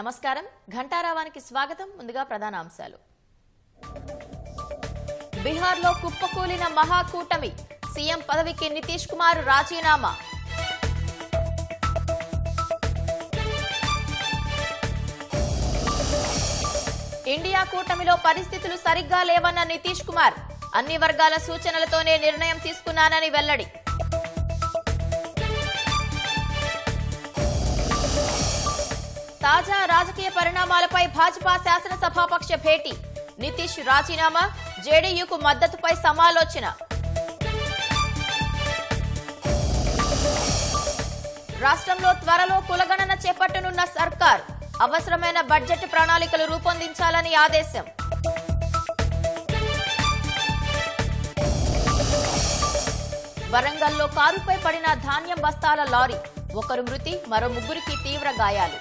నమస్కారం ఘంటారావానికి స్వాగతం ముందుగా ప్రధాన అంశాలు బీహార్లో కుప్పకూలిన మహాకూటమి సీఎం పదవికి నితీష్ కుమార్ రాజీనామా ఇండియా కూటమిలో పరిస్థితులు సరిగ్గా లేవన్న నితీష్ కుమార్ అన్ని వర్గాల సూచనలతోనే నిర్ణయం తీసుకున్నానని వెల్లడి తాజా రాజకీయ పరిణామాలపై భాజపా శాసనసభాపక్ష భేటీ నితీష్ రాజీనామా జేడీయూకు మద్దతుపై సమాలోచన రాష్ట్రంలో త్వరలో కులగణన చేపట్టనున్న సర్కార్ అవసరమైన బడ్జెట్ ప్రణాళికలు రూపొందించాలని ఆదేశం వరంగల్లో కారుపై పడిన ధాన్యం బస్తాల లారీ ఒకరు మృతి మరో ముగ్గురికి తీవ్ర గాయాలు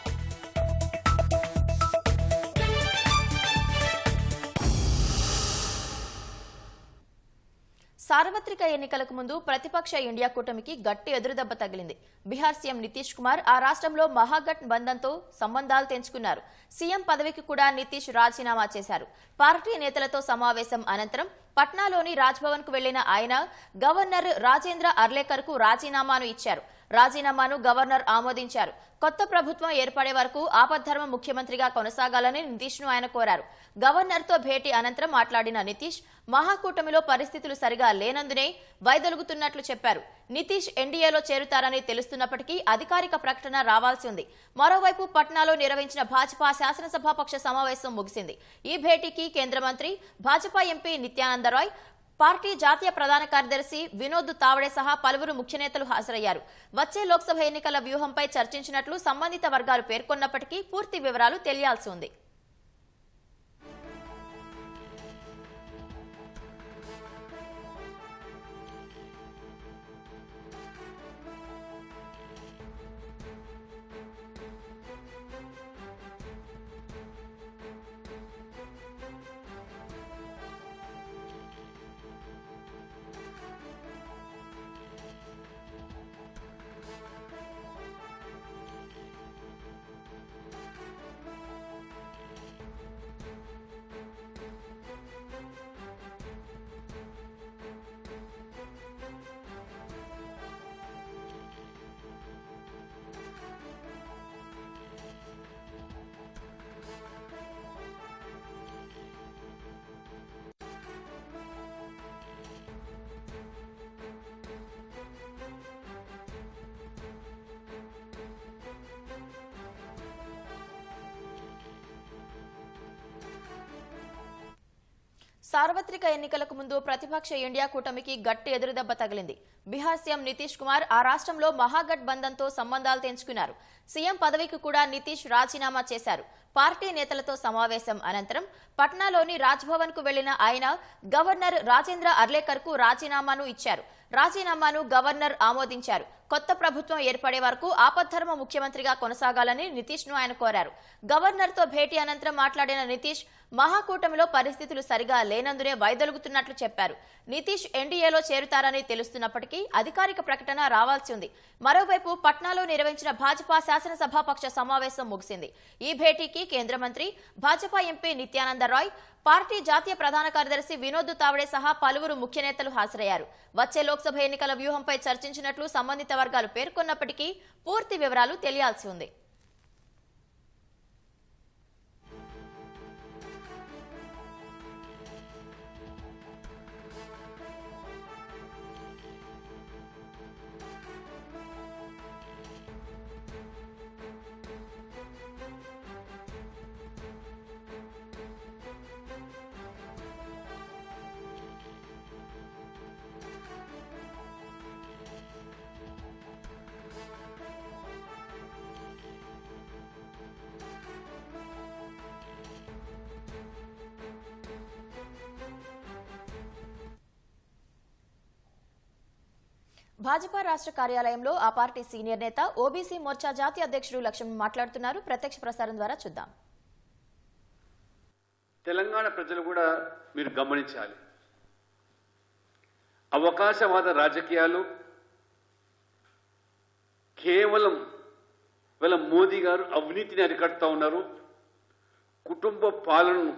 సార్వత్రిక ఎన్నికలకు ముందు ప్రతిపక్ష ఇండియా కూటమికి గట్టి ఎదురుదెబ్బ తగిలింది బీహార్ సీఎం నితీష్ కుమార్ ఆ రాష్ట్రంలో మహాఘట్ బంధంతో సంబంధాలు తెంచుకున్నారు సీఎం పదవికి కూడా నితీష్ రాజీనామా చేశారు పార్టీ నేతలతో సమావేశం అనంతరం పట్నాలోని రాజ్భవన్ కు వెళ్లిన ఆయన గవర్నర్ రాజేంద్ర అర్లేకర్ కు రాజీనామాను ఇచ్చారు రాజీనామాను గవర్నర్ ఆమోదించారు కొత్త ప్రభుత్వం ఏర్పడే వరకు ఆపద్ధర్మ ముఖ్యమంత్రిగా కొనసాగాలని నితీష్ ను ఆయన కోరారు గవర్నర్తో భేటీ అనంతరం మాట్లాడిన నితీష్ మహాకూటమిలో పరిస్థితులు సరిగా లేనందునే వైదొలుగుతున్నట్లు చెప్పారు నితీష్ ఎన్డీఏలో చేరుతారని తెలుస్తున్నప్పటికీ అధికారిక ప్రకటన రావాల్సి ఉంది మరోవైపు పట్నాలో నిర్వహించిన భాజపా శాసనసభాపక్ష సమావేశం ముగిసింది ఈ భేటీకి కేంద్ర మంత్రి భాజపా ఎంపీ నిత్యానంద రాయ్ పార్టీ జాతీయ ప్రధాన కార్యదర్శి వినోద్ తావడే సహా పలువురు ముఖ్య నేతలు హాజరయ్యారు వచ్చే లోక్సభ ఎన్నికల వ్యూహంపై చర్చించినట్లు సంబంధిత వర్గాలు పేర్కొన్నప్పటికీ పూర్తి వివరాలు తెలియాల్సి ఉంది సార్వత్రిక ఎన్నికలకు ముందు ప్రతిపక్ష ఇండియా కూటమికి గట్టి ఎదురుదెబ్బ తగిలింది బీహార్ సీఎం నితీష్ కుమార్ ఆ రాష్ట్రంలో మహాగఠబంధన్తో సంబంధాలు తెంచుకున్నారు సీఎం పదవికి కూడా నితీష్ రాజీనామా చేశారు పార్టీ నేతలతో సమావేశం అనంతరం పట్నాలోని రాజ్భవన్ కు వెళ్లిన ఆయన గవర్నర్ రాజేంద్ర అర్లేకర్ కు రాజీనామాను ఇచ్చారు రాజీనామాను గవర్నర్ ఆమోదించారు కొత్త ప్రభుత్వం ఏర్పడే వరకు ఆపద్ధర్మ ముఖ్యమంత్రిగా కొనసాగాలని నితీష్ ను ఆయన కోరారు గవర్నర్ తో భేటీ అనంతరం మాట్లాడిన నితీష్ మహాకూటమిలో పరిస్థితులు సరిగా లేనందునే వైదొలుగుతున్నట్లు చెప్పారు నితీష్ ఎన్డీఏలో చేరుతారని తెలుస్తున్నప్పటికీ అధికారిక ప్రకటన రావాల్సి ఉంది మరోవైపు పట్నాలో నిర్వహించిన భాజపా శాసనసభాపక్ష సమావేశం ముగిసింది ఈ భేటీకి కేంద్ర మంత్రి భాజపా ఎంపీ నిత్యానంద రాయ్ పార్టీ జాతీయ ప్రధాన కార్యదర్శి వినోద్ తావడే సహా పలువురు ముఖ్య నేతలు హాజరయ్యారు వచ్చే లోక్సభ ఎన్నికల వ్యూహంపై చర్చించినట్లు సంబంధిత వర్గాలు పేర్కొన్నప్పటికీ పూర్తి వివరాలు తెలియాల్సి ఉంది భాజపా రాష్ట్ర కార్యాలయంలో ఆ పార్టీ సీనియర్ నేత ఓబీసీ మోర్చా జాతీయ అధ్యక్షుడు లక్ష్మణ్ మాట్లాడుతున్నారు ప్రత్యక్ష ప్రసారం ద్వారా చూద్దాం తెలంగాణ ప్రజలు కూడా మీరు గమనించాలి అవకాశవాద రాజకీయాలు కేవలం వీళ్ళ మోదీ గారు అవినీతిని అరికడుతూ ఉన్నారు కుటుంబ పాలనను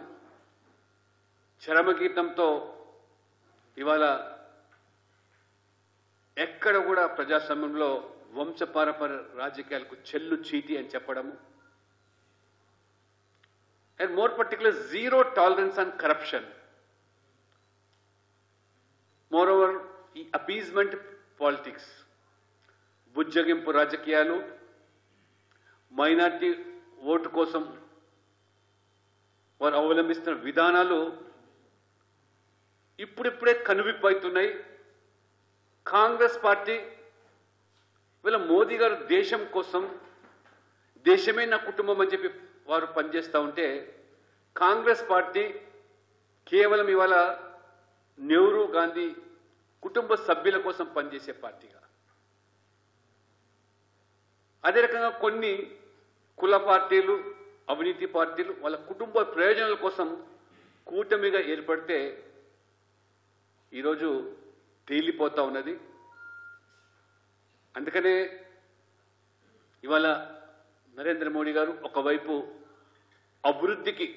చరమగీతంతో ఇవాళ ఎక్కడ కూడా ప్రజాస్వామ్యంలో వంశపారపర రాజకీయాలకు చెల్లు చీటి అని చెప్పడము and more particular zero tolerance on corruption moreover ఈ అపీజ్మెంట్ పాలిటిక్స్ బుజ్జగింపు రాజకీయాలు మైనార్టీ ఓటు కోసం వారు అవలంబిస్తున్న విధానాలు ఇప్పుడిప్పుడే అవుతున్నాయి కాంగ్రెస్ పార్టీ వీళ్ళ మోదీ గారు దేశం కోసం దేశమే నా కుటుంబం అని చెప్పి వారు పనిచేస్తూ ఉంటే కాంగ్రెస్ పార్టీ కేవలం ఇవాళ నెహ్రూ గాంధీ కుటుంబ సభ్యుల కోసం పనిచేసే పార్టీగా అదే రకంగా కొన్ని కుల పార్టీలు అవినీతి పార్టీలు వాళ్ళ కుటుంబ ప్రయోజనాల కోసం కూటమిగా ఏర్పడితే ఈరోజు తేలిపోతా ఉన్నది అందుకనే ఇవాళ నరేంద్ర మోడీ గారు ఒకవైపు అభివృద్ధికి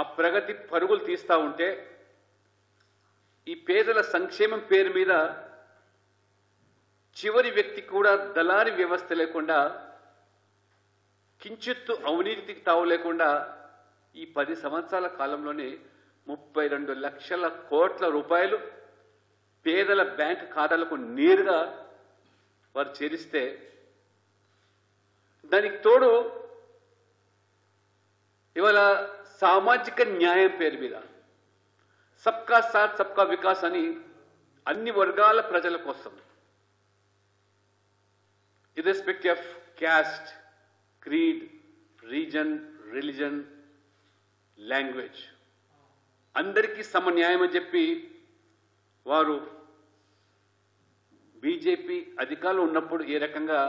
ఆ ప్రగతి పరుగులు తీస్తా ఉంటే ఈ పేదల సంక్షేమం పేరు మీద చివరి వ్యక్తి కూడా దళారి వ్యవస్థ లేకుండా కించిత్తు అవినీతికి తావు లేకుండా ఈ పది సంవత్సరాల కాలంలోనే ముప్పై రెండు లక్షల కోట్ల రూపాయలు పేదల బ్యాంక్ ఖాతాలకు నేరుగా వారు చేరిస్తే దానికి తోడు ఇవాళ సామాజిక న్యాయం పేరు మీద సబ్కా సాత్ సబ్కా వికాస్ అని అన్ని వర్గాల ప్రజల కోసం irrespective of caste creed region religion language అందరికీ సమన్యాయం అని చెప్పి వారు బీజేపీ అధికారులు ఉన్నప్పుడు ఏ రకంగా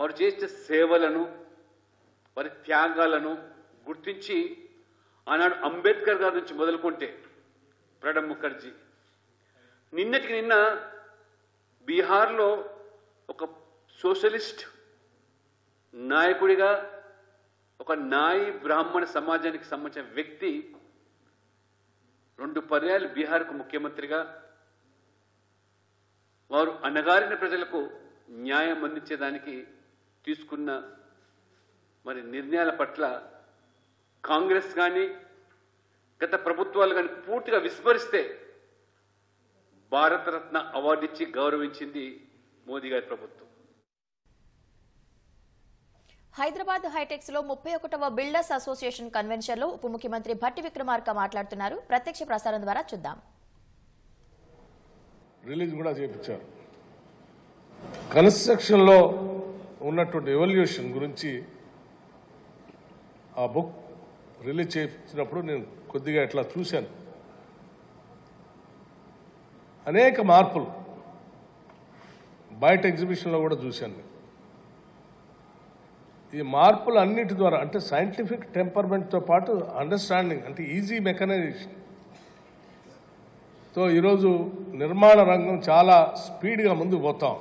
వారు చేసిన సేవలను వారి త్యాగాలను గుర్తించి ఆనాడు అంబేద్కర్ గారి నుంచి మొదలుకుంటే ప్రణబ్ ముఖర్జీ నిన్నటికి నిన్న బీహార్లో ఒక సోషలిస్ట్ నాయకుడిగా ఒక నాయి బ్రాహ్మణ సమాజానికి సంబంధించిన వ్యక్తి రెండు పర్యాలు బీహార్కు ముఖ్యమంత్రిగా వారు అనగారిన ప్రజలకు న్యాయం అందించేదానికి తీసుకున్న మరి నిర్ణయాల పట్ల కాంగ్రెస్ కానీ గత ప్రభుత్వాలు కానీ పూర్తిగా విస్మరిస్తే భారతరత్న అవార్డు ఇచ్చి గౌరవించింది మోదీ గారి ప్రభుత్వం హైదరాబాద్ హైటెక్స్ లో ముప్పై ఒకటవ బిల్డర్స్ అసోసియేషన్ కన్వెన్షన్ లో ఉప ముఖ్యమంత్రి భట్టి విక్రమార్క మాట్లాడుతున్నారు ప్రత్యక్ష ప్రసారం ద్వారా చూద్దాం రిలీజ్ కూడా చేపించారు కన్స్ట్రక్షన్ లో ఉన్నటువంటి ఎవల్యూషన్ గురించి ఆ బుక్ రిలీజ్ చేయించినప్పుడు నేను కొద్దిగా ఇట్లా చూశాను అనేక మార్పులు బయట ఎగ్జిబిషన్లో కూడా చూశాను నేను ఈ మార్పులు అన్నిటి ద్వారా అంటే సైంటిఫిక్ టెంపర్మెంట్తో పాటు అండర్స్టాండింగ్ అంటే ఈజీ మెకనైజేషన్ తో ఈరోజు నిర్మాణ రంగం చాలా స్పీడ్గా ముందుకు పోతాం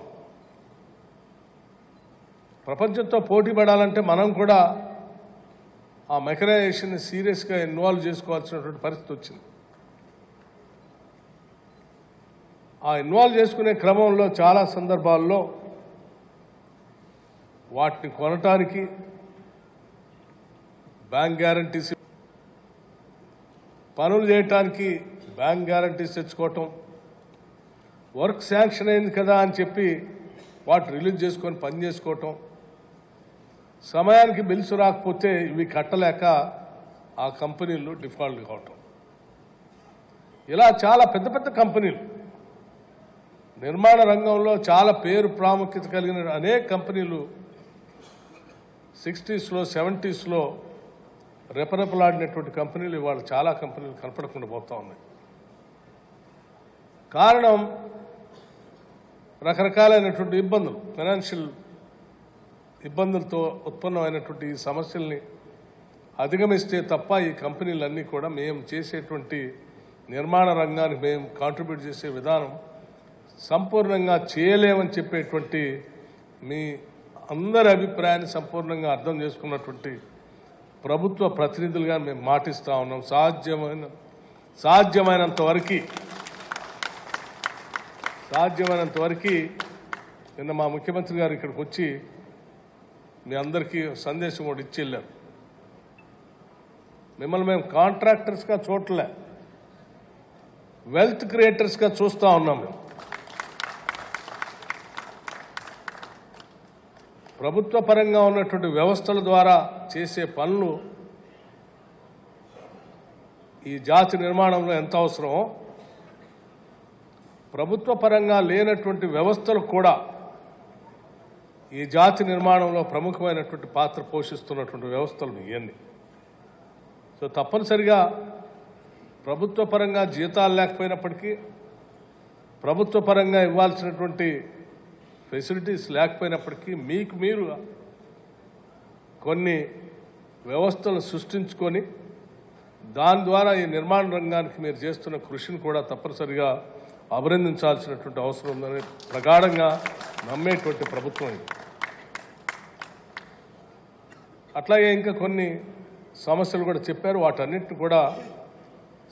ప్రపంచంతో పోటీ పడాలంటే మనం కూడా ఆ మెకనైజేషన్ని సీరియస్గా ఇన్వాల్వ్ చేసుకోవాల్సినటువంటి పరిస్థితి వచ్చింది ఆ ఇన్వాల్వ్ చేసుకునే క్రమంలో చాలా సందర్భాల్లో వాటిని కొనటానికి బ్యాంక్ గ్యారంటీస్ పనులు చేయటానికి బ్యాంక్ గ్యారంటీస్ తెచ్చుకోవటం వర్క్ శాంక్షన్ అయింది కదా అని చెప్పి వాటి రిలీజ్ చేసుకొని పని చేసుకోవటం సమయానికి బిల్స్ రాకపోతే ఇవి కట్టలేక ఆ కంపెనీలు డిఫాల్ట్ కావటం ఇలా చాలా పెద్ద పెద్ద కంపెనీలు నిర్మాణ రంగంలో చాలా పేరు ప్రాముఖ్యత కలిగిన అనేక కంపెనీలు సిక్స్టీస్లో సెవెంటీస్లో రెపరెపలాడినటువంటి కంపెనీలు ఇవాళ చాలా కంపెనీలు కనపడకుండా పోతా ఉన్నాయి కారణం రకరకాలైనటువంటి ఇబ్బందులు ఫైనాన్షియల్ ఇబ్బందులతో ఉత్పన్నమైనటువంటి ఈ సమస్యల్ని అధిగమిస్తే తప్ప ఈ కంపెనీలన్నీ కూడా మేము చేసేటువంటి నిర్మాణ రంగానికి మేము కాంట్రిబ్యూట్ చేసే విధానం సంపూర్ణంగా చేయలేమని చెప్పేటువంటి మీ అందరి అభిప్రాయాన్ని సంపూర్ణంగా అర్థం చేసుకున్నటువంటి ప్రభుత్వ ప్రతినిధులుగా మేము మాటిస్తూ ఉన్నాం సాధ్యమైన సాధ్యమైనంతవరకు సాధ్యమైనంతవరకు నిన్న మా ముఖ్యమంత్రి గారు ఇక్కడికి వచ్చి మీ అందరికీ సందేశం కూడా ఇచ్చి వెళ్ళారు మిమ్మల్ని మేము కాంట్రాక్టర్స్గా చూడలే వెల్త్ క్రియేటర్స్గా చూస్తూ ఉన్నాం మేము ప్రభుత్వ పరంగా ఉన్నటువంటి వ్యవస్థల ద్వారా చేసే పనులు ఈ జాతి నిర్మాణంలో ఎంత అవసరమో ప్రభుత్వ పరంగా లేనటువంటి వ్యవస్థలు కూడా ఈ జాతి నిర్మాణంలో ప్రముఖమైనటువంటి పాత్ర పోషిస్తున్నటువంటి వ్యవస్థలు ఇవన్నీ సో తప్పనిసరిగా ప్రభుత్వ పరంగా జీతాలు లేకపోయినప్పటికీ ప్రభుత్వ పరంగా ఇవ్వాల్సినటువంటి ఫెసిలిటీస్ లేకపోయినప్పటికీ మీకు మీరు కొన్ని వ్యవస్థలు సృష్టించుకొని దాని ద్వారా ఈ నిర్మాణ రంగానికి మీరు చేస్తున్న కృషిని కూడా తప్పనిసరిగా అభినందించాల్సినటువంటి అవసరం ఉందని ప్రగాఢంగా నమ్మేటువంటి ప్రభుత్వం ఇది అట్లాగే ఇంకా కొన్ని సమస్యలు కూడా చెప్పారు వాటన్నిటిని కూడా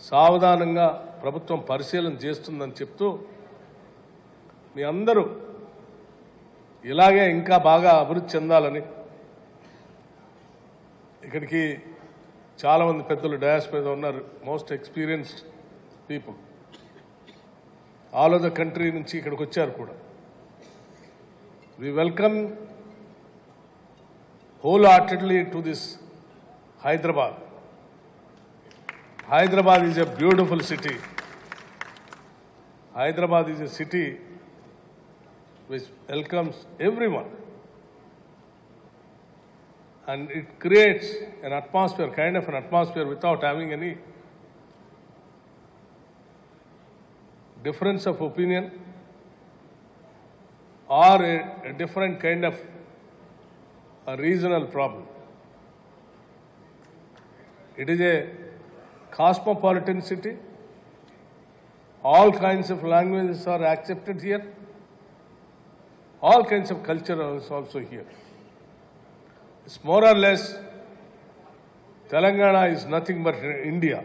సావధానంగా ప్రభుత్వం పరిశీలన చేస్తుందని చెప్తూ మీ అందరూ ఇలాగే ఇంకా బాగా అభివృద్ధి చెందాలని ఇక్కడికి చాలామంది పెద్దలు డయాస్ మీద ఉన్నారు most experienced people all over the country నుంచి ఇక్కడికి వచ్చారు కూడా we welcome wholeheartedly to this Hyderabad Hyderabad is a beautiful city Hyderabad is a city which welcomes everyone. And it creates an atmosphere, kind of an atmosphere without having any difference of opinion or a, a different kind of a regional problem. It is a cosmopolitan city. All kinds of languages are accepted here. all kinds of culture is also here. It's more or less, Telangana is nothing but India.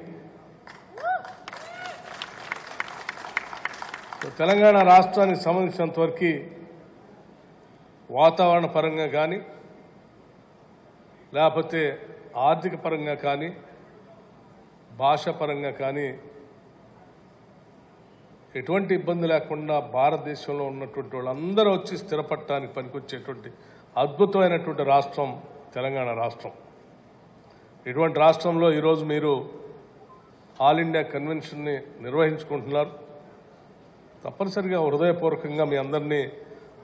So, Telangana రాష్ట్రానికి సంబంధించినంత వరకు వాతావరణ పరంగా కానీ లేకపోతే ఆర్థిక పరంగా కానీ భాష పరంగా కానీ ఎటువంటి ఇబ్బంది లేకుండా భారతదేశంలో ఉన్నటువంటి వాళ్ళందరూ వచ్చి స్థిరపడటానికి పనికొచ్చేటువంటి అద్భుతమైనటువంటి రాష్ట్రం తెలంగాణ రాష్ట్రం ఇటువంటి రాష్ట్రంలో ఈరోజు మీరు ఆల్ ఇండియా కన్వెన్షన్ని నిర్వహించుకుంటున్నారు తప్పనిసరిగా హృదయపూర్వకంగా మీ అందరినీ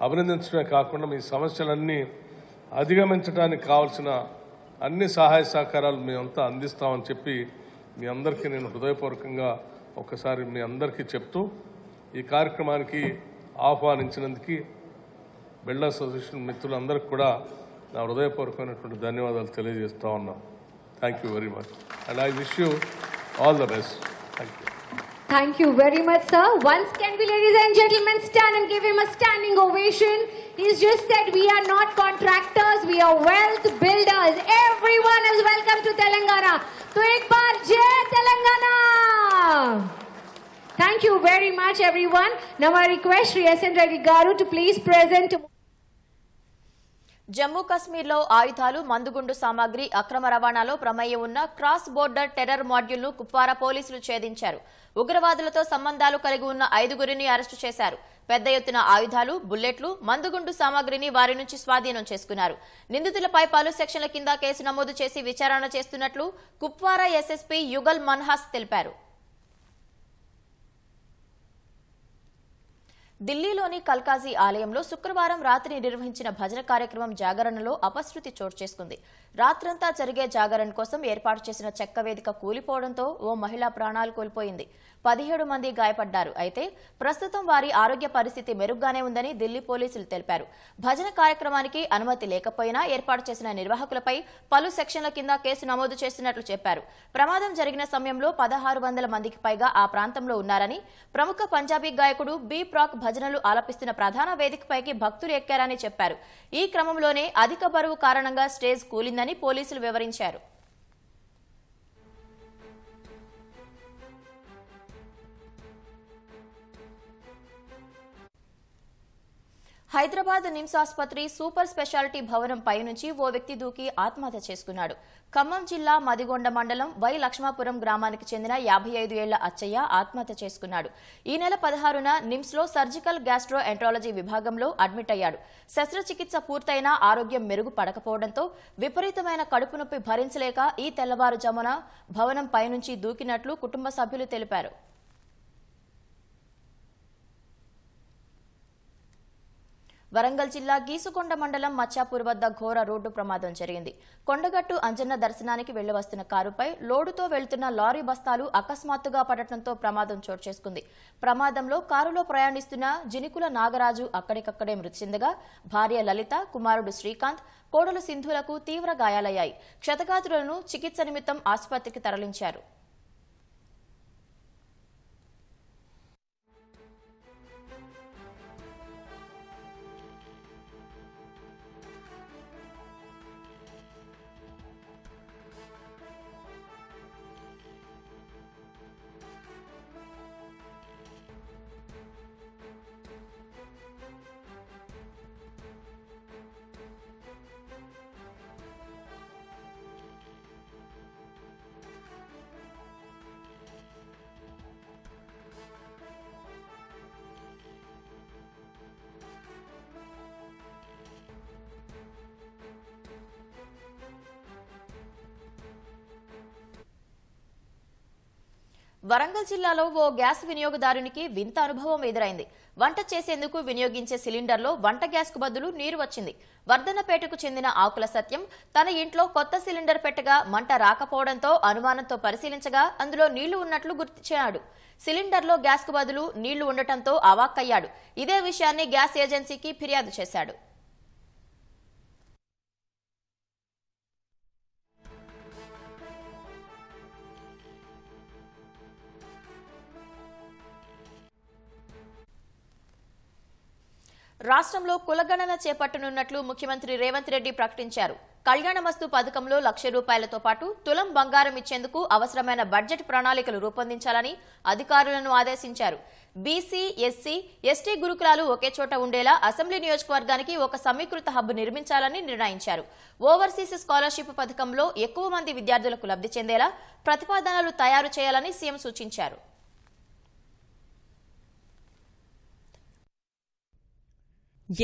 అభినందించడమే కాకుండా మీ సమస్యలన్నీ అధిగమించడానికి కావలసిన అన్ని సహాయ సహకారాలు మేమంతా అందిస్తామని చెప్పి మీ అందరికీ నేను హృదయపూర్వకంగా ఒకసారి మీ అందరికీ చెప్తూ ఈ కార్యక్రమానికి ఆహ్వానించినందుకు బిల్డర్ అసోసియేషన్ మిత్రులందరికీ కూడా నా హృదయపూర్వకమైనటువంటి ధన్యవాదాలు తెలియజేస్తూ ఉన్నాం thank you very much and I wish you all the best thank you Thank you very much, sir. Once can we, ladies and gentlemen, stand and give him a standing ovation. He's just said we are not contractors, we are wealth builders. Everyone is welcome to Telangana. to ek baar, Jai Telangana! Thank you very much everyone నమ request Shri S N Reddy గారు to please present Jammu కశ్మీర్లో ఆయుధాలు మందుగుండు సామాగ్రి అక్రమ రవాణాలో ప్రమేయం ఉన్న cross border terror మాడ్యూల్ను కుప్వారా పోలీసులు ఛేదించారు ఉగ్రవాదులతో సంబంధాలు కలిగి ఉన్న ఐదుగురిని అరెస్టు చేశారు పెద్ద ఎత్తున ఆయుధాలు బుల్లెట్లు మందుగుండు సామాగ్రిని వారి నుంచి స్వాధీనం చేసుకున్నారు నిందితులపై పలు సెక్షన్ల కింద కేసు నమోదు చేసి విచారణ చేస్తున్నట్లు కుప్వారా ఎస్ఎస్పీ యుగల్ మన్హాస్ తెలిపారు ఢిల్లీలోని కల్కాజీ ఆలయంలో శుక్రవారం రాత్రి నిర్వహించిన భజన కార్యక్రమం జాగరణలో అపశృతి చోటు చేసుకుంది రాత్రంతా జరిగే జాగరణ కోసం ఏర్పాటు చేసిన చెక్క వేదిక కూలిపోవడంతో ఓ మహిళా ప్రాణాలు కోల్పోయింది పదిహేడు మంది గాయపడ్డారు అయితే ప్రస్తుతం వారి ఆరోగ్య పరిస్థితి మెరుగ్గానే ఉందని ఢిల్లీ పోలీసులు తెలిపారు భజన కార్యక్రమానికి అనుమతి లేకపోయినా ఏర్పాటు చేసిన నిర్వాహకులపై పలు సెక్షన్ల కింద కేసు నమోదు చేస్తున్నట్లు చెప్పారు ప్రమాదం జరిగిన సమయంలో పదహారు వందల మందికి పైగా ఆ ప్రాంతంలో ఉన్నారని ప్రముఖ పంజాబీ గాయకుడు బీ ప్రాక్ భజనలు ఆలపిస్తున్న ప్రధాన వేదికపైకి భక్తులు ఎక్కారని చెప్పారు ఈ క్రమంలోనే అధిక బరువు కారణంగా స్టేజ్ కూలిందని పోలీసులు వివరించారు హైదరాబాద్ నిమ్స్ ఆసుపత్రి సూపర్ స్పెషాలిటీ భవనం పై నుంచి ఓ వ్యక్తి దూకి ఆత్మహత్య చేసుకున్నాడు ఖమ్మం జిల్లా మదిగొండ మండలం వై లక్ష్మాపురం గ్రామానికి చెందిన యాభై ఐదు ఏళ్ల అచ్చయ్య ఆత్మహత్య చేసుకున్నాడు ఈ నెల పదహారున నిమ్స్ లో సర్జికల్ గ్యాస్ట్రో ఎంట్రాలజీ విభాగంలో అడ్మిట్ అయ్యాడు శస్త్రచికిత్స పూర్తయినా ఆరోగ్యం మెరుగుపడకపోవడంతో విపరీతమైన కడుపు నొప్పి భరించలేక ఈ తెల్లవారుజామున భవనం పైనుంచి దూకినట్లు కుటుంబ సభ్యులు తెలిపారు వరంగల్ జిల్లా గీసుకొండ మండలం మచ్చాపూర్ వద్ద ఘోర రోడ్డు ప్రమాదం జరిగింది కొండగట్టు అంజన్న దర్శనానికి వెళ్లవస్తున్న కారుపై లోడుతో వెళ్తున్న లారీ బస్తాలు అకస్మాత్తుగా పడటంతో ప్రమాదం చోటు చేసుకుంది ప్రమాదంలో కారులో ప్రయాణిస్తున్న జినికుల నాగరాజు అక్కడికక్కడే మృతి చెందగా భార్య లలిత కుమారుడు శ్రీకాంత్ కోడలు సింధులకు తీవ్ర గాయాలయ్యాయి క్షతగాతులను చికిత్స నిమిత్తం ఆసుపత్రికి తరలించారు వరంగల్ జిల్లాలో ఓ గ్యాస్ వినియోగదారునికి వింత అనుభవం ఎదురైంది వంట చేసేందుకు వినియోగించే సిలిండర్లో వంట గ్యాస్కు బదులు నీరు వచ్చింది వర్ధనపేటకు చెందిన ఆకుల సత్యం తన ఇంట్లో కొత్త సిలిండర్ పెట్టగా మంట రాకపోవడంతో అనుమానంతో పరిశీలించగా అందులో నీళ్లు ఉన్నట్లు గుర్తించాడు సిలిండర్లో గ్యాస్కు బదులు నీళ్లు ఉండటంతో అవాక్కయ్యాడు ఇదే విషయాన్ని గ్యాస్ ఏజెన్సీకి ఫిర్యాదు చేశాడు రాష్ట్రంలో కులగణన చేపట్టనున్నట్లు ముఖ్యమంత్రి రేవంత్ రెడ్డి ప్రకటించారు కళ్యాణమస్తు పథకంలో లక్ష రూపాయలతో పాటు తులం బంగారం ఇచ్చేందుకు అవసరమైన బడ్జెట్ ప్రణాళికలు రూపొందించాలని అధికారులను ఆదేశించారు బీసీ ఎస్సీ ఎస్టీ గురుకులాలు ఒకే చోట ఉండేలా అసెంబ్లీ నియోజకవర్గానికి ఒక సమీకృత హబ్ నిర్మించాలని నిర్ణయించారు ఓవర్సీస్ స్కాలర్షిప్ పథకంలో ఎక్కువ మంది విద్యార్థులకు లబ్ది చెందేలా ప్రతిపాదనలు తయారు చేయాలని సీఎం సూచించారు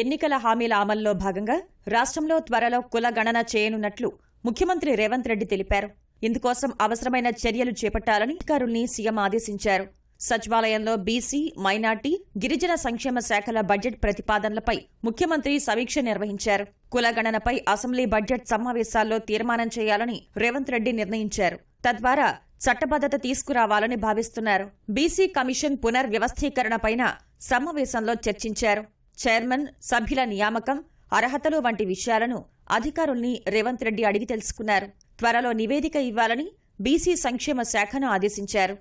ఎన్నికల హామీల అమల్లో భాగంగా రాష్ట్రంలో త్వరలో కుల గణన చేయనున్నట్లు ముఖ్యమంత్రి రేవంత్ రెడ్డి తెలిపారు ఇందుకోసం అవసరమైన చర్యలు చేపట్టాలని అధికారుల్ని సీఎం ఆదేశించారు సచివాలయంలో బీసీ మైనార్టీ గిరిజన సంక్షేమ శాఖల బడ్జెట్ ప్రతిపాదనలపై ముఖ్యమంత్రి సమీక్ష నిర్వహించారు కులగణనపై అసెంబ్లీ బడ్జెట్ సమావేశాల్లో తీర్మానం చేయాలని రేవంత్ రెడ్డి నిర్ణయించారు తద్వారా చట్టబద్దత తీసుకురావాలని భావిస్తున్నారు బీసీ కమిషన్ పునర్వ్యవస్థీకరణపైన సమావేశంలో చర్చించారు చైర్మన్ సభ్యుల నియామకం అర్హతలు వంటి విషయాలను అధికారుల్ని రేవంత్ రెడ్డి అడిగి తెలుసుకున్నారు త్వరలో నివేదిక ఇవ్వాలని బీసీ సంక్షేమ శాఖను ఆదేశించారు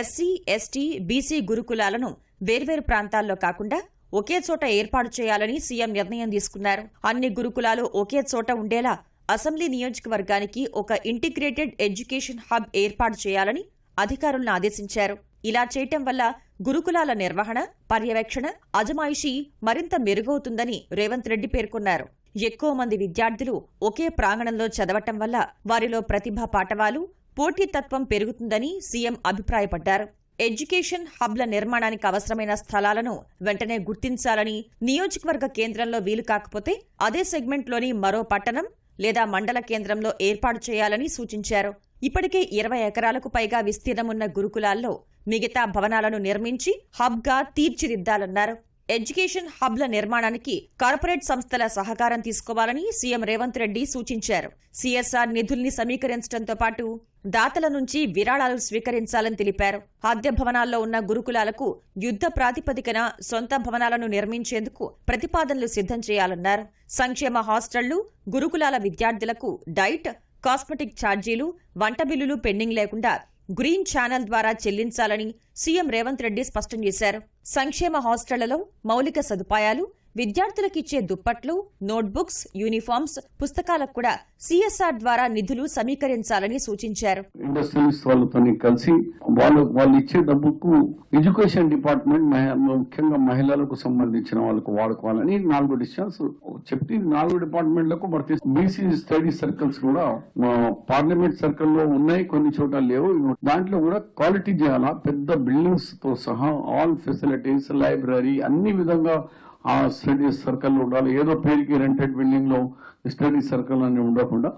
ఎస్సీ ఎస్టీ బీసీ గురుకులాలను వేర్వేరు ప్రాంతాల్లో కాకుండా ఒకే చోట ఏర్పాటు చేయాలని సీఎం నిర్ణయం తీసుకున్నారు అన్ని గురుకులాలు ఒకే చోట ఉండేలా అసెంబ్లీ నియోజకవర్గానికి ఒక ఇంటిగ్రేటెడ్ ఎడ్యుకేషన్ హబ్ ఏర్పాటు చేయాలని అధికారులను ఆదేశించారు ఇలా చేయటం వల్ల గురుకులాల నిర్వహణ పర్యవేక్షణ అజమాయిషి మరింత మెరుగవుతుందని రేవంత్ రెడ్డి పేర్కొన్నారు ఎక్కువ మంది విద్యార్థులు ఒకే ప్రాంగణంలో చదవటం వల్ల వారిలో ప్రతిభా పాఠవాలు పోటీతత్వం పెరుగుతుందని సీఎం అభిప్రాయపడ్డారు ఎడ్యుకేషన్ హబ్ల నిర్మాణానికి అవసరమైన స్థలాలను వెంటనే గుర్తించాలని నియోజకవర్గ కేంద్రంలో వీలు కాకపోతే అదే సెగ్మెంట్లోని మరో పట్టణం లేదా మండల కేంద్రంలో ఏర్పాటు చేయాలని సూచించారు ఇప్పటికే ఇరవై ఎకరాలకు పైగా విస్తీర్ణమున్న గురుకులాల్లో మిగతా భవనాలను నిర్మించి హబ్గా తీర్చిదిద్దాలన్నారు ఎడ్యుకేషన్ హబ్ల నిర్మాణానికి కార్పొరేట్ సంస్థల సహకారం తీసుకోవాలని సీఎం రేవంత్ రెడ్డి సూచించారు సీఎస్ఆర్ నిధుల్ని సమీకరించడంతో పాటు దాతల నుంచి విరాళాలు స్వీకరించాలని తెలిపారు ఆద్య భవనాల్లో ఉన్న గురుకులాలకు యుద్ధ ప్రాతిపదికన సొంత భవనాలను నిర్మించేందుకు ప్రతిపాదనలు సిద్ధం చేయాలన్నారు సంక్షేమ హాస్టళ్లు గురుకులాల విద్యార్థులకు డైట్ కాస్మెటిక్ ఛార్జీలు వంట బిల్లులు పెండింగ్ లేకుండా గ్రీన్ ఛానల్ ద్వారా చెల్లించాలని సీఎం రేవంత్ రెడ్డి స్పష్టం చేశారు సంక్షేమ హాస్టళ్లలో మౌలిక సదుపాయాలు విద్యార్థులకిచ్చే దుప్పట్లు నోట్బుక్స్ యూనిఫామ్స్ పుస్తకాలకు కూడా సిఎస్ఆర్ ద్వారా నిధులు సమీకరించాలని సూచించారు ఇండస్ట్రియలిస్ట్ వాళ్ళతో కలిసి వాళ్ళు వాళ్ళు ఇచ్చే డబ్బుకు ఎడ్యుకేషన్ డిపార్ట్మెంట్ ముఖ్యంగా మహిళలకు సంబంధించిన వాళ్ళకు వాడుకోవాలని నాలుగు డిస్టన్స్ చెప్పి నాలుగు డిపార్ట్మెంట్లకు భర్తీ బీసీ స్టడీ సర్కిల్స్ కూడా పార్లమెంట్ సర్కిల్ లో ఉన్నాయి కొన్ని చోట్ల లేవు దాంట్లో కూడా క్వాలిటీ చేయాలా పెద్ద బిల్డింగ్స్ తో సహా ఆల్ ఫెసిలిటీస్ లైబ్రరీ అన్ని విధంగా ఆ స్టడీ సర్కిల్ ఉండాలి ఏదో పేరుకి రెంటెడ్ లో స్టడీ సర్కిల్ అని ఉండకుండా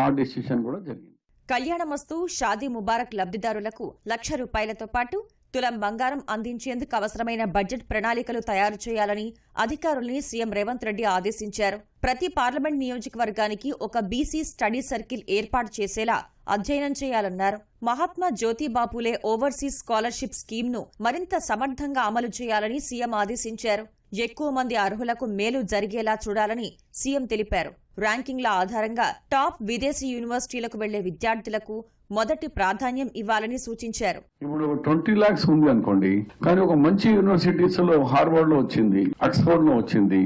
ఆ డెసిషన్ కూడా జరిగింది కళ్యాణమస్తు షాదీ ముబారక్ లబ్దిదారులకు లక్ష రూపాయలతో పాటు తులం బంగారం అందించేందుకు అవసరమైన బడ్జెట్ ప్రణాళికలు తయారు చేయాలని అధికారుల్ని సీఎం రేవంత్ రెడ్డి ఆదేశించారు ప్రతి పార్లమెంట్ నియోజకవర్గానికి ఒక బీసీ స్టడీ సర్కిల్ ఏర్పాటు చేసేలా అధ్యయనం చేయాలన్నారు మహాత్మా జ్యోతి బాపులే ఓవర్సీస్ స్కాలర్షిప్ స్కీమ్ను మరింత సమర్థంగా అమలు చేయాలని సీఎం ఆదేశించారు ఎక్కువ మంది అర్హులకు మేలు జరిగేలా చూడాలని సీఎం తెలిపారు ర్యాంకింగ్ల ఆధారంగా టాప్ విదేశీ యూనివర్సిటీలకు వెళ్లే విద్యార్థులకు మొదటి ప్రాధాన్యం ఇవ్వాలని సూచించారు ఇప్పుడు ట్వంటీ లాక్స్ ఉంది అనుకోండి కానీ ఒక మంచి యూనివర్సిటీస్ లో హార్వర్డ్ లో వచ్చింది ఆక్స్ఫర్డ్ లో వచ్చింది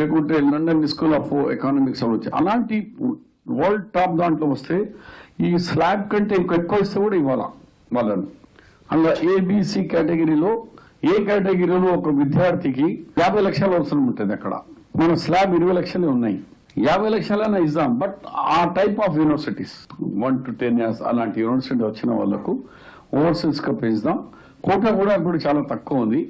లేకుంటే లండన్ స్కూల్ ఆఫ్ ఎకానమిక్స్ లో వచ్చింది అలాంటి వరల్డ్ టాప్ దాంట్లో వస్తే ఈ స్లాబ్ కంటే ఇంకా ఎక్కువ ఇస్తే కూడా ఇవ్వాలా వాళ్ళను అందులో ఏబిసి కేటగిరీలో ఏ కేటగిరీలో ఒక విద్యార్థికి యాభై లక్షలు అవసరం ఉంటుంది అక్కడ మన స్లాబ్ ఇరవై లక్షలే ఉన్నాయి యాభై లక్షలైనా ఇద్దాం బట్ ఆ type of universities one two ten years అలాంటి యూనివర్సిటీ వచ్చిన వాళ్ళకు కప్ పెంచుదాం కోట కూడా ఇప్పుడు చాలా తక్కువ ఉంది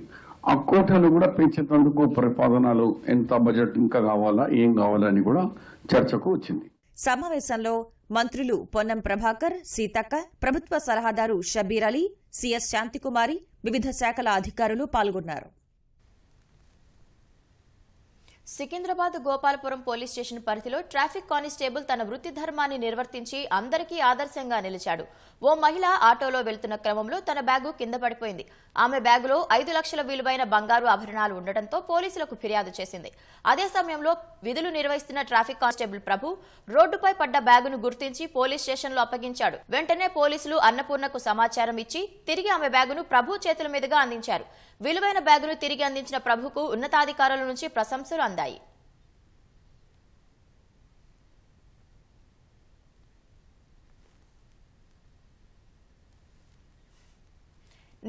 ఆ కోటను కూడా పెంచేటందుకు ప్రతిపాదనలు ఎంత బడ్జెట్ ఇంకా కావాలా ఏం కావాలా అని కూడా చర్చకు వచ్చింది సమావేశంలో మంత్రులు పొన్నం ప్రభాకర్ సీతక్క ప్రభుత్వ సలహాదారు షబీర్ అలీ సిఎస్ శాంతికుమారి వివిధ శాఖల అధికారులు పాల్గొన్నారు సికింద్రాబాద్ గోపాలపురం పోలీస్ స్టేషన్ పరిధిలో ట్రాఫిక్ కానిస్టేబుల్ తన వృత్తి ధర్మాన్ని నిర్వర్తించి అందరికీ ఆదర్శంగా నిలిచాడు ఓ మహిళ ఆటోలో వెళ్తున్న క్రమంలో తన బ్యాగు కింద పడిపోయింది ఆమె బ్యాగులో ఐదు లక్షల విలువైన బంగారు ఆభరణాలు ఉండటంతో పోలీసులకు ఫిర్యాదు చేసింది అదే సమయంలో విధులు నిర్వహిస్తున్న ట్రాఫిక్ కానిస్టేబుల్ ప్రభు రోడ్డుపై పడ్డ బ్యాగును గుర్తించి పోలీస్ స్టేషన్లో అప్పగించాడు వెంటనే పోలీసులు అన్నపూర్ణకు సమాచారం ఇచ్చి తిరిగి ఆమె బ్యాగును ప్రభు చేతుల మీదుగా అందించారు విలువైన బ్యాగులు తిరిగి అందించిన ప్రభుకు ఉన్నతాధికారుల నుంచి ప్రశంసలు అందాయి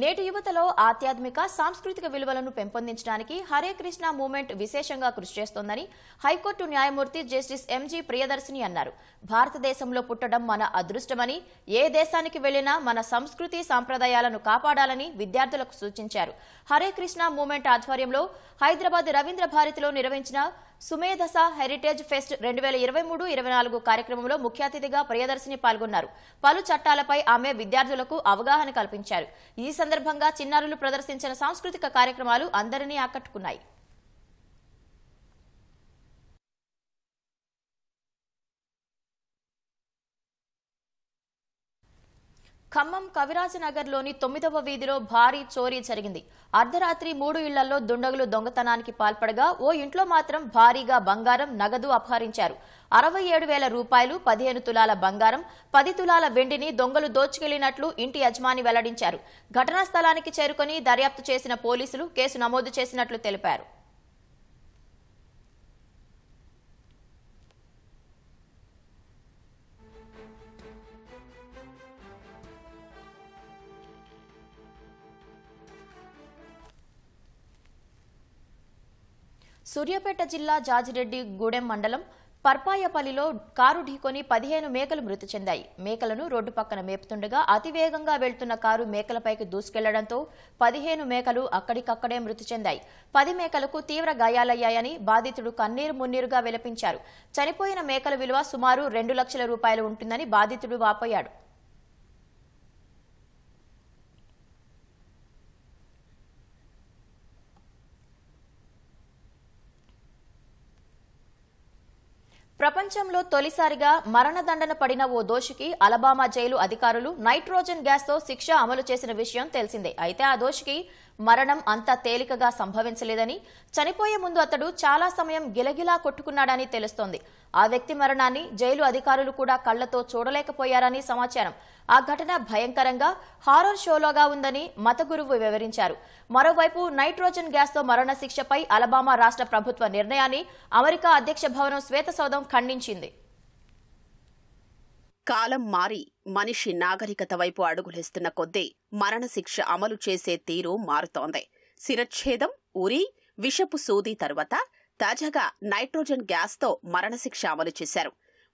నేటి యువతలో ఆధ్యాత్మిక సాంస్కృతిక విలువలను పెంపొందించడానికి హరే కృష్ణ మూవ్మెంట్ విశేషంగా కృషి చేస్తోందని హైకోర్టు న్యాయమూర్తి జస్టిస్ ఎంజీ ప్రియదర్శిని అన్నారు భారతదేశంలో పుట్టడం మన అదృష్టమని ఏ దేశానికి వెళ్లినా మన సంస్కృతి సాంప్రదాయాలను కాపాడాలని విద్యార్థులకు సూచించారు హరే కృష్ణ మూవ్మెంట్ ఆధ్వర్యంలో హైదరాబాద్ రవీంద్ర భారతిలో నిర్వహించిన సుమేధస హెరిటేజ్ ఫెస్ట్ రెండు వేల ఇరవై మూడు ఇరవై నాలుగు కార్యక్రమంలో ముఖ్య అతిథిగా ప్రియదర్శిని పాల్గొన్నారు పలు చట్టాలపై ఆమె విద్యార్థులకు అవగాహన కల్పించారు ఈ సందర్భంగా చిన్నారులు ప్రదర్శించిన సాంస్కృతిక కార్యక్రమాలు అందరినీ ఆకట్టుకున్నాయి ఖమ్మం కవిరాజనగర్లోని తొమ్మిదవ వీధిలో భారీ చోరీ జరిగింది అర్ధరాత్రి మూడు ఇళ్లలో దుండగులు దొంగతనానికి పాల్పడగా ఓ ఇంట్లో మాత్రం భారీగా బంగారం నగదు అపహరించారు అరవై ఏడు వేల రూపాయలు పదిహేను తులాల బంగారం పది తులాల వెండిని దొంగలు దోచుకెళ్లినట్లు ఇంటి యజమాని వెల్లడించారు ఘటనా స్థలానికి చేరుకుని దర్యాప్తు చేసిన పోలీసులు కేసు నమోదు చేసినట్లు తెలిపారు సూర్యాపేట జిల్లా జాజిరెడ్డి గూడెం మండలం పర్పాయపల్లిలో కారు ఢీకొని పదిహేను మేకలు మృతి చెందాయి మేకలను రోడ్డు పక్కన మేపుతుండగా అతివేగంగా వెళ్తున్న కారు మేకలపైకి దూసుకెళ్లడంతో పదిహేను మేకలు అక్కడికక్కడే మృతి చెందాయి పది మేకలకు తీవ్ర గాయాలయ్యాయని బాధితుడు కన్నీరు మున్నీరుగా విలపించారు చనిపోయిన మేకల విలువ సుమారు రెండు లక్షల రూపాయలు ఉంటుందని బాధితుడు వాపోయాడు ప్రపంచంలో తొలిసారిగా మరణదండన పడిన ఓ దోషికి అలబామా జైలు అధికారులు నైట్రోజన్ గ్యాస్తో శిక్ష అమలు చేసిన విషయం తెలిసిందే అయితే ఆ దోషికి మరణం అంత తేలికగా సంభవించలేదని చనిపోయే ముందు అతడు చాలా సమయం గిలగిలా కొట్టుకున్నాడని తెలుస్తోంది ఆ వ్యక్తి మరణాన్ని జైలు అధికారులు కూడా కళ్లతో చూడలేకపోయారని సమాచారం ఆ ఘటన భయంకరంగా హారర్ షోలోగా ఉందని మత గురువు వివరించారు మరోవైపు నైట్రోజన్ గ్యాస్తో మరణశిక్షపై అలబామా రాష్ట్ర ప్రభుత్వ నిర్ణయాన్ని అమెరికా అధ్యక్ష భవనం శ్వేతసౌధం ఖండించింది కాలం మారి మనిషి నాగరికత వైపు అడుగులేస్తున్న కొద్దీ మరణశిక్ష అమలు చేసే తీరు మారుతోంది శిరచ్ఛేదం ఉరి విషపు సూది తర్వాత తాజాగా నైట్రోజన్ గ్యాస్తో మరణశిక్ష అమలు చేశారు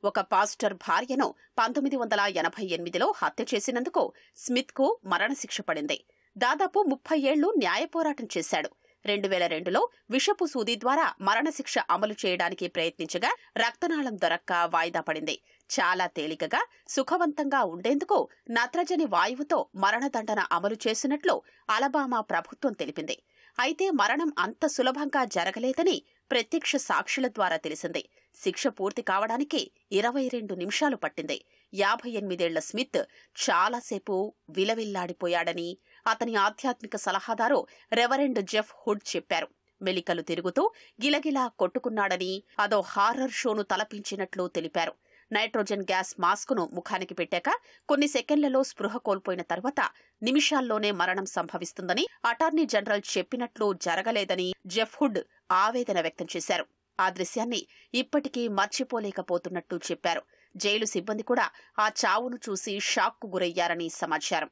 ఒక పాస్టర్ భార్యను పంతొమ్మిది వందల ఎనభై ఎనిమిదిలో హత్య చేసినందుకు స్మిత్కు మరణశిక్ష పడింది దాదాపు ముప్పై ఏళ్లు న్యాయ పోరాటం చేశాడు రెండు వేల రెండులో విషపు సూది ద్వారా మరణశిక్ష అమలు చేయడానికి ప్రయత్నించగా రక్తనాళం దొరక్క వాయిదా పడింది చాలా తేలికగా సుఖవంతంగా ఉండేందుకు నత్రజని వాయువుతో మరణదండన అమలు చేసినట్లు అలబామా ప్రభుత్వం తెలిపింది అయితే మరణం అంత సులభంగా జరగలేదని ప్రత్యక్ష సాక్షుల ద్వారా తెలిసింది శిక్ష పూర్తి కావడానికి ఇరవై రెండు నిమిషాలు పట్టింది యాభై ఎనిమిదేళ్ల స్మిత్ చాలాసేపు విలవిల్లాడిపోయాడని అతని ఆధ్యాత్మిక సలహాదారు రెవరెండ్ జెఫ్ హుడ్ చెప్పారు మెలికలు తిరుగుతూ గిలగిలా కొట్టుకున్నాడని అదో హారర్ షోను తలపించినట్లు తెలిపారు నైట్రోజన్ గ్యాస్ మాస్క్ ను ముఖానికి పెట్టాక కొన్ని సెకండ్లలో స్పృహ కోల్పోయిన తర్వాత నిమిషాల్లోనే మరణం సంభవిస్తుందని అటార్నీ జనరల్ చెప్పినట్లు జరగలేదని జెఫ్హుడ్ ఆవేదన వ్యక్తం చేశారు ఆ దృశ్యాన్ని ఇప్పటికీ మర్చిపోలేకపోతున్నట్లు చెప్పారు జైలు సిబ్బంది కూడా ఆ చావును చూసి షాక్కు గురయ్యారని సమాచారం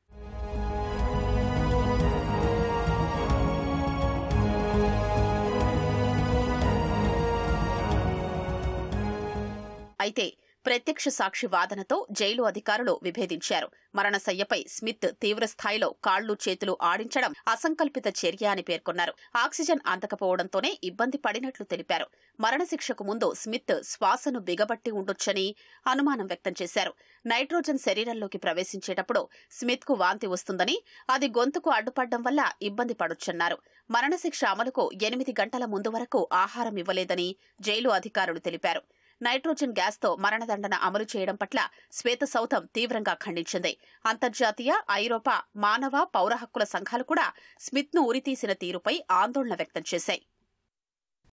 అయితే ప్రత్యక్ష సాక్షి వాదనతో జైలు అధికారులు విభేదించారు మరణశయ్యపై స్మిత్ తీవ్రస్థాయిలో కాళ్లు చేతులు ఆడించడం అసంకల్పిత చర్య అని పేర్కొన్నారు ఆక్సిజన్ అందకపోవడంతోనే ఇబ్బంది పడినట్లు తెలిపారు మరణశిక్షకు ముందు స్మిత్ శ్వాసను బిగబట్టి ఉండొచ్చని అనుమానం వ్యక్తం చేశారు నైట్రోజన్ శరీరంలోకి ప్రవేశించేటప్పుడు స్మిత్ కు వాంతి వస్తుందని అది గొంతుకు అడ్డుపడ్డం వల్ల ఇబ్బంది పడొచ్చన్నారు మరణశిక్ష అమలుకు ఎనిమిది గంటల ముందు వరకు ఆహారం ఇవ్వలేదని జైలు అధికారులు తెలిపారు నైట్రోజన్ గ్యాస్తో మరణదండన అమలు చేయడం పట్ల శ్వేత సౌధం తీవ్రంగా ఖండించింది అంతర్జాతీయ ఐరోపా మానవ పౌర హక్కుల సంఘాలు కూడా స్మిత్ను ఉరితీసిన తీరుపై ఆందోళన వ్యక్తం చేశాయి